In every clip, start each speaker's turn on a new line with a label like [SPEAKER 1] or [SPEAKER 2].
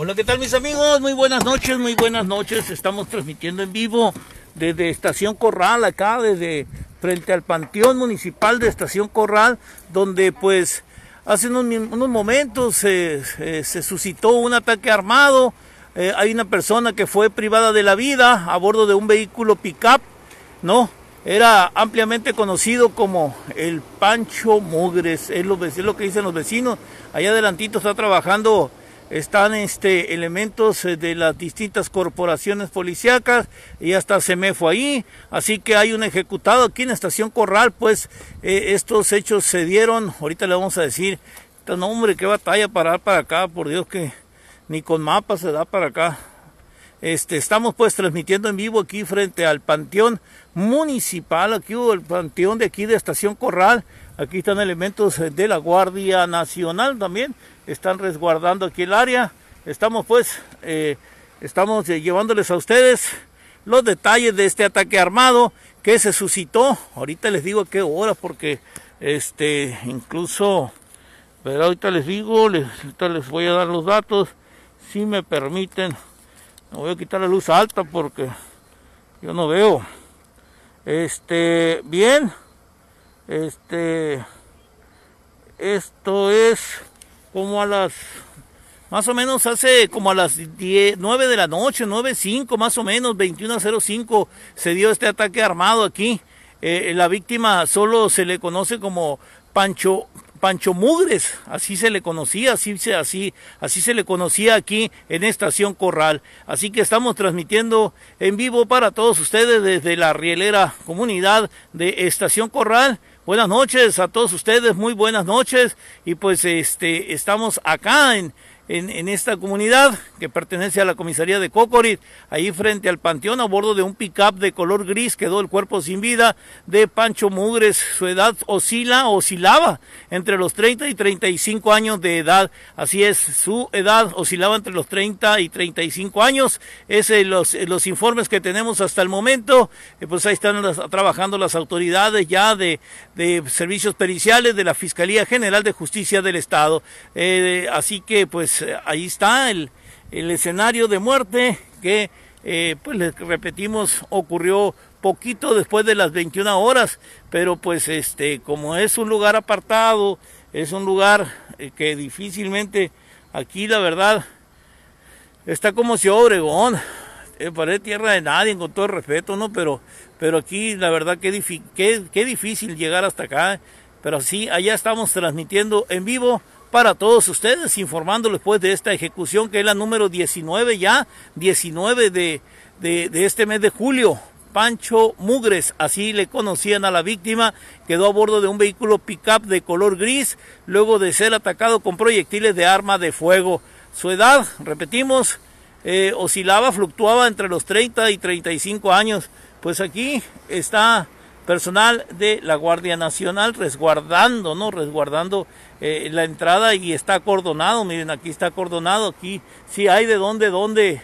[SPEAKER 1] Hola, ¿qué tal mis amigos? Muy buenas noches, muy buenas noches. Estamos transmitiendo en vivo desde Estación Corral, acá, desde frente al Panteón Municipal de Estación Corral, donde pues hace unos, momentos eh, eh, se suscitó un ataque armado. Eh, hay una persona que fue privada de la vida a bordo de un vehículo pickup, ¿no? Era ampliamente conocido como el Pancho Mugres, es lo, es lo que dicen los vecinos. Allá adelantito está trabajando están este, elementos eh, de las distintas corporaciones policíacas y hasta se me ahí, así que hay un ejecutado aquí en Estación Corral, pues eh, estos hechos se dieron, ahorita le vamos a decir, no este hombre, qué batalla parar para acá, por Dios que ni con mapas se da para acá. Este, estamos pues transmitiendo en vivo aquí frente al Panteón Municipal, aquí hubo el Panteón de aquí de Estación Corral, aquí están elementos eh, de la Guardia Nacional también, están resguardando aquí el área. Estamos pues, eh, estamos eh, llevándoles a ustedes los detalles de este ataque armado que se suscitó. Ahorita les digo qué hora porque este incluso, pero ahorita les digo, les, ahorita les voy a dar los datos, si me permiten. No voy a quitar la luz alta porque yo no veo. Este, bien. Este, esto es como a las, más o menos hace como a las 10, 9 de la noche, cinco, más o menos, 21.05 se dio este ataque armado aquí. Eh, la víctima solo se le conoce como Pancho, Pancho Mugres, así se le conocía, así así, así se le conocía aquí en Estación Corral. Así que estamos transmitiendo en vivo para todos ustedes desde la rielera comunidad de Estación Corral. Buenas noches a todos ustedes, muy buenas noches. Y pues este estamos acá en, en, esta comunidad que pertenece a la comisaría de Cocorit. Ahí frente al panteón, a bordo de un pickup de color gris, quedó el cuerpo sin vida de Pancho Mugres. Su edad oscila, oscilaba entre los 30 y 35 años de edad. Así es, su edad oscilaba entre los 30 y 35 años. Es los, los, informes que tenemos hasta el momento. Eh, pues ahí están trabajando las autoridades ya de, servicios periciales de la Fiscalía General de Justicia del Estado. Eh, así que pues eh, ahí está el, el escenario de muerte que, eh, pues les repetimos, ocurrió poquito después de las 21 horas, pero pues este, como es un lugar apartado, es un lugar eh, que difícilmente aquí la verdad está como si Obregón, eh, parece tierra de nadie, con todo respeto, ¿no? Pero, pero aquí la verdad que, qué, qué difícil llegar hasta acá, pero sí, allá estamos transmitiendo en vivo para todos ustedes, informándoles pues de esta ejecución que es la número 19 ya, 19 de, este mes de julio. Pancho Mugres, así le conocían a la víctima, quedó a bordo de un vehículo pickup de color gris, luego de ser atacado con proyectiles de arma de fuego. Su edad, repetimos, eh, oscilaba, fluctuaba entre los 30 y 35 años. Pues aquí está personal de la Guardia Nacional resguardando, ¿no? Resguardando eh, la entrada y está acordonado, miren, aquí está acordonado, aquí sí hay de dónde, dónde,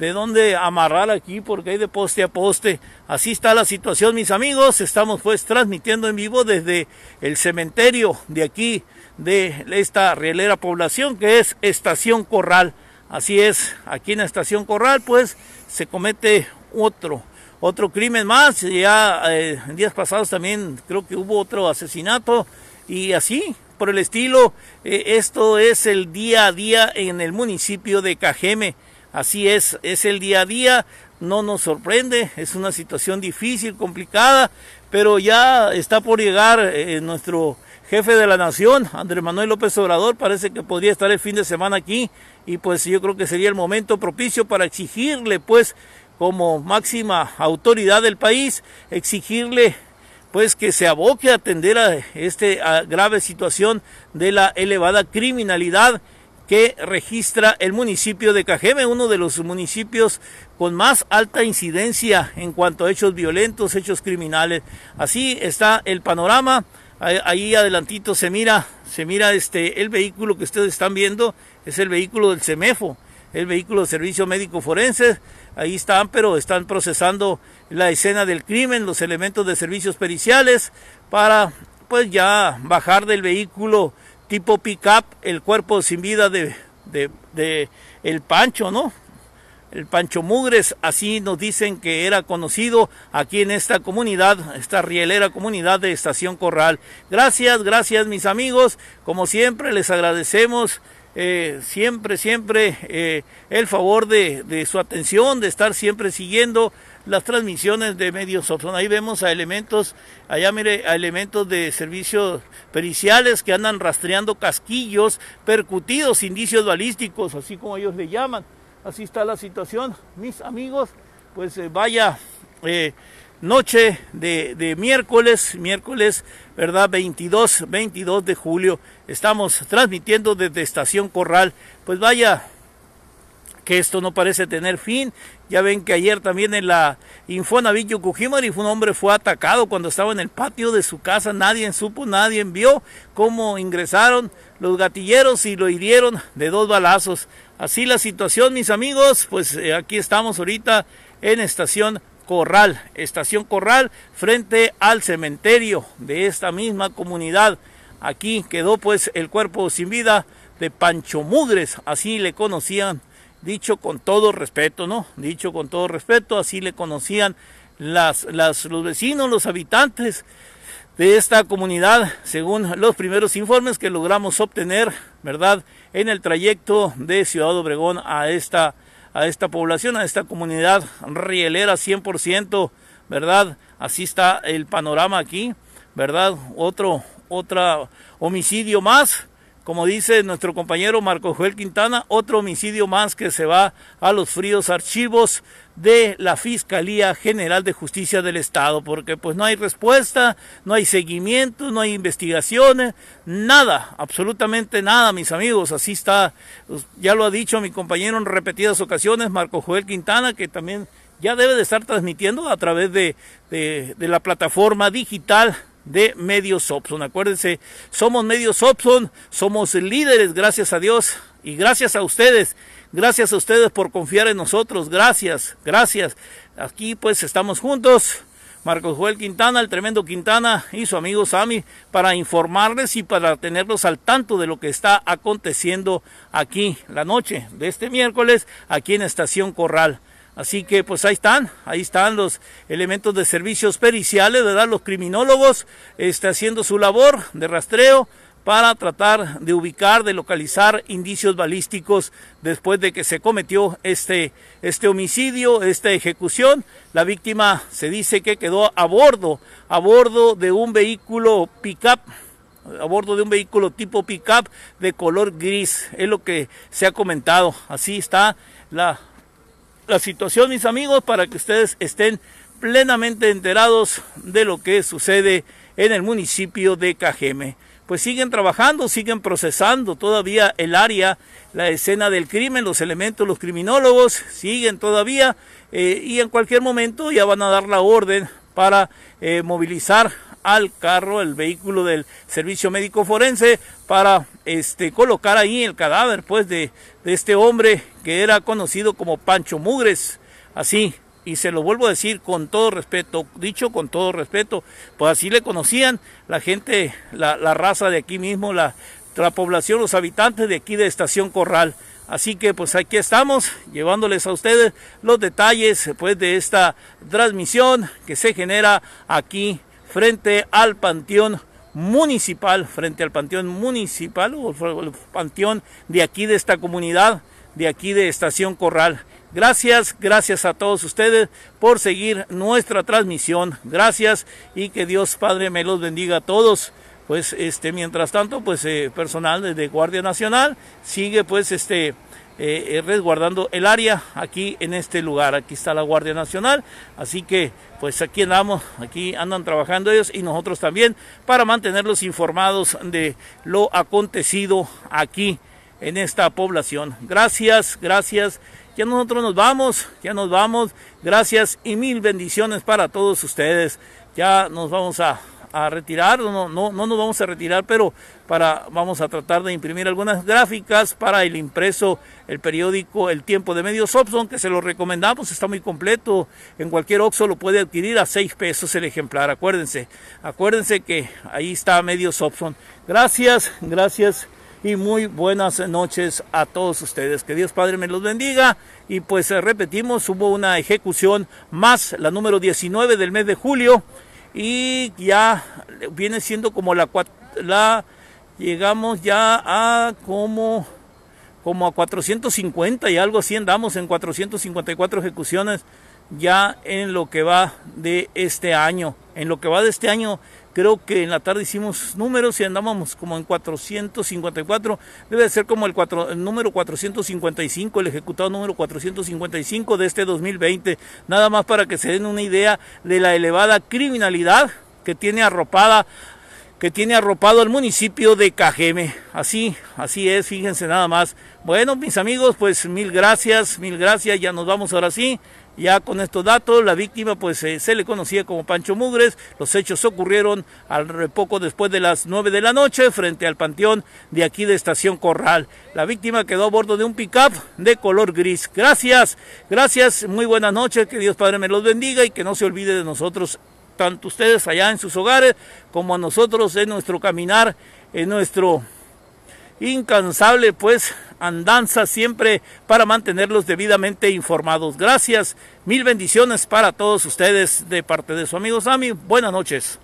[SPEAKER 1] de dónde amarrar aquí porque hay de poste a poste. Así está la situación, mis amigos. Estamos pues transmitiendo en vivo desde el cementerio de aquí, de esta rielera población que es Estación Corral. Así es, aquí en Estación Corral pues se comete otro otro crimen más. Ya eh, en días pasados también creo que hubo otro asesinato y así por el estilo. Eh, esto es el día a día en el municipio de Cajeme. Así es, es el día a día. No nos sorprende, es una situación difícil, complicada, pero ya está por llegar eh, nuestro jefe de la nación, Andrés Manuel López Obrador, parece que podría estar el fin de semana aquí y pues yo creo que sería el momento propicio para exigirle pues como máxima autoridad del país, exigirle pues que se aboque a atender a esta grave situación de la elevada criminalidad que registra el municipio de Cajeme, uno de los municipios con más alta incidencia en cuanto a hechos violentos, hechos criminales. Así está el panorama. Ahí adelantito se mira, se mira este el vehículo que ustedes están viendo, es el vehículo del CEMEFO el vehículo de servicio médico forense. Ahí están, pero están procesando la escena del crimen, los elementos de servicios periciales para pues ya bajar del vehículo tipo pickup el cuerpo sin vida de, de, de el Pancho, ¿no? el Pancho Mugres, así nos dicen que era conocido aquí en esta comunidad, esta rielera comunidad de Estación Corral. Gracias, gracias mis amigos, como siempre les agradecemos eh, siempre, siempre eh, el favor de, su atención, de estar siempre siguiendo las transmisiones de Medios Opson. Ahí vemos a elementos, allá mire, a elementos de servicios periciales que andan rastreando casquillos, percutidos, indicios balísticos, así como ellos le llaman. Así está la situación, mis amigos, pues eh, vaya noche de, miércoles, miércoles, ¿verdad? 22, 22 de julio. Estamos transmitiendo desde Estación Corral. Pues vaya que esto no parece tener fin. Ya ven que ayer también en la Infonavit Yukujimari un hombre fue atacado cuando estaba en el patio de su casa. Nadie supo, nadie vio cómo ingresaron los gatilleros y lo hirieron de dos balazos. Así la situación, mis amigos. Pues eh, aquí estamos ahorita en Estación Corral, Estación Corral, frente al cementerio de esta misma comunidad. Aquí quedó pues el cuerpo sin vida de Pancho Mudres, así le conocían, dicho con todo respeto, ¿no? Dicho con todo respeto, así le conocían las, las, los vecinos, los habitantes de esta comunidad, según los primeros informes que logramos obtener, ¿verdad? En el trayecto de Ciudad Obregón a esta a esta población, a esta comunidad rielera 100%, ¿verdad? Así está el panorama aquí, ¿verdad? Otro, otra homicidio más como dice nuestro compañero Marco Joel Quintana, otro homicidio más que se va a los fríos archivos de la Fiscalía General de Justicia del Estado, porque pues no hay respuesta, no hay seguimiento, no hay investigaciones, nada, absolutamente nada, mis amigos, así está, pues, ya lo ha dicho mi compañero en repetidas ocasiones, Marco Joel Quintana, que también ya debe de estar transmitiendo a través de, de, de la plataforma digital de Medios Opson. Acuérdense, somos Medios Opson, somos líderes, gracias a Dios y gracias a ustedes. Gracias a ustedes por confiar en nosotros. Gracias, gracias. Aquí pues estamos juntos. Marcos Joel Quintana, el tremendo Quintana y su amigo Sami para informarles y para tenerlos al tanto de lo que está aconteciendo aquí la noche de este miércoles aquí en Estación Corral. Así que pues ahí están, ahí están los elementos de servicios periciales, ¿verdad? Los criminólogos está haciendo su labor de rastreo para tratar de ubicar, de localizar indicios balísticos después de que se cometió este, este homicidio, esta ejecución. La víctima se dice que quedó a bordo, a bordo de un vehículo pickup a bordo de un vehículo tipo pickup de color gris, es lo que se ha comentado. Así está la la situación, mis amigos, para que ustedes estén plenamente enterados de lo que sucede en el municipio de Cajeme. Pues siguen trabajando, siguen procesando todavía el área, la escena del crimen, los elementos, los criminólogos, siguen todavía eh, y en cualquier momento ya van a dar la orden para eh, movilizar al carro, el vehículo del servicio médico forense para este, colocar ahí el cadáver pues de, de este hombre que era conocido como Pancho Mugres. Así, y se lo vuelvo a decir con todo respeto, dicho con todo respeto, pues así le conocían la gente, la, la raza de aquí mismo, la, la población, los habitantes de aquí de Estación Corral. Así que pues aquí estamos llevándoles a ustedes los detalles pues de esta transmisión que se genera aquí frente al Panteón Municipal, frente al Panteón Municipal o el Panteón de aquí de esta comunidad, de aquí de Estación Corral. Gracias, gracias a todos ustedes por seguir nuestra transmisión. Gracias y que Dios Padre me los bendiga a todos. Pues este, mientras tanto, pues eh, personal de Guardia Nacional sigue pues este eh, eh, resguardando el área aquí en este lugar. Aquí está la Guardia Nacional, así que pues aquí andamos, aquí andan trabajando ellos y nosotros también para mantenerlos informados de lo acontecido aquí en esta población. Gracias, gracias. Ya nosotros nos vamos, ya nos vamos. Gracias y mil bendiciones para todos ustedes. Ya nos vamos a a retirar, no, no, no nos vamos a retirar, pero para, vamos a tratar de imprimir algunas gráficas para el impreso, el periódico El Tiempo de Medios Opson, que se lo recomendamos, está muy completo, en cualquier Oxxo lo puede adquirir a 6 pesos el ejemplar, acuérdense, acuérdense que ahí está Medios Opson. Gracias, gracias y muy buenas noches a todos ustedes. Que Dios Padre me los bendiga. Y pues eh, repetimos, hubo una ejecución más, la número 19 del mes de julio y ya viene siendo como la, la llegamos ya a como como a 450 y algo así andamos en 454 ejecuciones ya en lo que va de este año. En lo que va de este año Creo que en la tarde hicimos números y andábamos como en 454. Debe ser como el, el número 455, el ejecutado número 455 de este 2020. Nada más para que se den una idea de la elevada criminalidad que tiene arropada que tiene arropado al municipio de Cajeme. Así, así es, fíjense nada más. Bueno, mis amigos, pues mil gracias, mil gracias, ya nos vamos ahora sí. Ya con estos datos, la víctima pues eh, se le conocía como Pancho Mugres. Los hechos ocurrieron al poco después de las 9 de la noche frente al panteón de aquí de Estación Corral. La víctima quedó a bordo de un pickup de color gris. Gracias, gracias, muy buenas noches, que Dios Padre me los bendiga y que no se olvide de nosotros, tanto ustedes allá en sus hogares como a nosotros en nuestro caminar, en nuestro incansable pues andanza siempre para mantenerlos debidamente informados. Gracias, mil bendiciones para todos ustedes de parte de su amigo Sammy. Buenas noches.